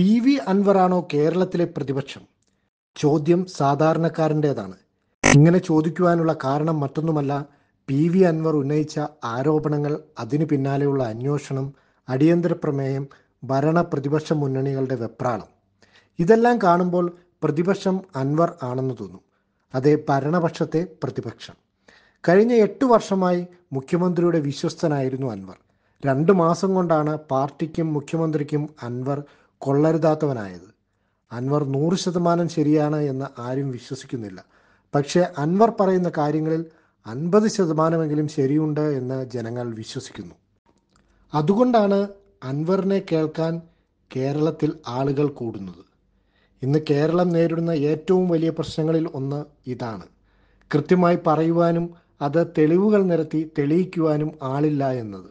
P V അൻവറാണോ കേരളത്തിലെ പ്രതിപക്ഷം ചോദ്യം സാധാരണക്കാരൻ്റേതാണ് ഇങ്ങനെ ചോദിക്കുവാനുള്ള കാരണം മറ്റൊന്നുമല്ല പി വി അൻവർ ഉന്നയിച്ച ആരോപണങ്ങൾ അതിനു പിന്നാലെയുള്ള അന്വേഷണം അടിയന്തര പ്രമേയം ഭരണ പ്രതിപക്ഷ മുന്നണികളുടെ വെപ്രാളം ഇതെല്ലാം കാണുമ്പോൾ പ്രതിപക്ഷം അൻവർ ആണെന്ന് തോന്നും അതേ ഭരണപക്ഷത്തെ പ്രതിപക്ഷം കഴിഞ്ഞ എട്ട് വർഷമായി മുഖ്യമന്ത്രിയുടെ വിശ്വസ്തനായിരുന്നു അൻവർ രണ്ട് മാസം കൊണ്ടാണ് പാർട്ടിക്കും മുഖ്യമന്ത്രിക്കും അൻവർ കൊള്ളരുതാത്തവനായത് അൻവർ നൂറ് ശതമാനം ശരിയാണ് എന്ന് ആരും വിശ്വസിക്കുന്നില്ല പക്ഷേ അൻവർ പറയുന്ന കാര്യങ്ങളിൽ അൻപത് ശതമാനമെങ്കിലും ശരിയുണ്ട് എന്ന് ജനങ്ങൾ വിശ്വസിക്കുന്നു അതുകൊണ്ടാണ് അൻവറിനെ കേൾക്കാൻ കേരളത്തിൽ ആളുകൾ കൂടുന്നത് ഇന്ന് കേരളം നേരിടുന്ന ഏറ്റവും വലിയ പ്രശ്നങ്ങളിൽ ഒന്ന് ഇതാണ് കൃത്യമായി പറയുവാനും അത് തെളിവുകൾ നിരത്തി തെളിയിക്കുവാനും ആളില്ല എന്നത്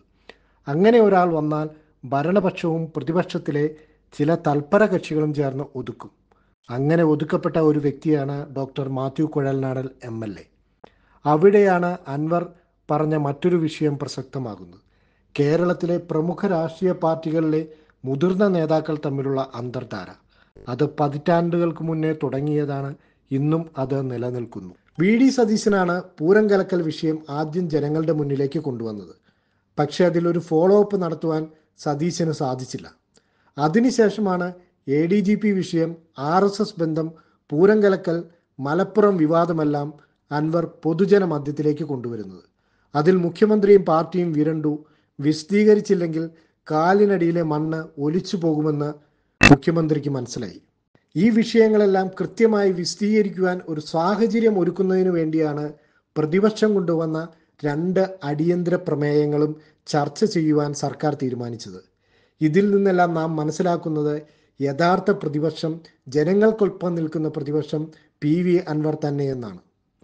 അങ്ങനെ ഒരാൾ വന്നാൽ ഭരണപക്ഷവും പ്രതിപക്ഷത്തിലെ ചില തൽപര കക്ഷികളും ചേർന്ന് ഒതുക്കും അങ്ങനെ ഒതുക്കപ്പെട്ട ഒരു വ്യക്തിയാണ് doctor Mathew Kuzhalnadan M L A അവിടെയാണ് അൻവർ പറഞ്ഞ മറ്റൊരു വിഷയം പ്രസക്തമാകുന്നത് കേരളത്തിലെ പ്രമുഖ രാഷ്ട്രീയ പാർട്ടികളിലെ മുതിർന്ന നേതാക്കൾ തമ്മിലുള്ള അന്തർധാര അത് പതിറ്റാണ്ടുകൾക്ക് മുന്നേ തുടങ്ങിയതാണ് ഇന്നും അത് നിലനിൽക്കുന്നു വി ഡി സതീശനാണ് പൂരം കലക്കൽ വിഷയം ആദ്യം ജനങ്ങളുടെ മുന്നിലേക്ക് കൊണ്ടുവന്നത് പക്ഷേ അതിലൊരു ഫോളോ അപ്പ് നടത്തുവാൻ സതീശന് സാധിച്ചില്ല അതിനുശേഷമാണ് എ ഡി ജി പി വിഷയം ആർ എസ് എസ് ബന്ധം പൂരം കലക്കൽ മലപ്പുറം വിവാദമെല്ലാം അൻവർ പൊതുജന മധ്യത്തിലേക്ക് കൊണ്ടുവരുന്നത് അതിൽ മുഖ്യമന്ത്രിയും പാർട്ടിയും വിരണ്ടു വിശദീകരിച്ചില്ലെങ്കിൽ കാലിനടിയിലെ മണ്ണ് ഒലിച്ചു പോകുമെന്ന് മുഖ്യമന്ത്രിക്ക് മനസ്സിലായി ഈ വിഷയങ്ങളെല്ലാം കൃത്യമായി വിശദീകരിക്കുവാൻ ഒരു സാഹചര്യം ഒരുക്കുന്നതിനു വേണ്ടിയാണ് പ്രതിപക്ഷം കൊണ്ടുവന്ന രണ്ട് അടിയന്തര പ്രമേയങ്ങളും ചർച്ച ചെയ്യുവാൻ സർക്കാർ തീരുമാനിച്ചത് ഇതിൽ നിന്നെല്ലാം നാം മനസ്സിലാക്കുന്നത് യഥാർത്ഥ പ്രതിപക്ഷം ജനങ്ങൾക്കൊപ്പം നിൽക്കുന്ന പ്രതിപക്ഷം പി വി അൻവർ തന്നെയെന്നാണ്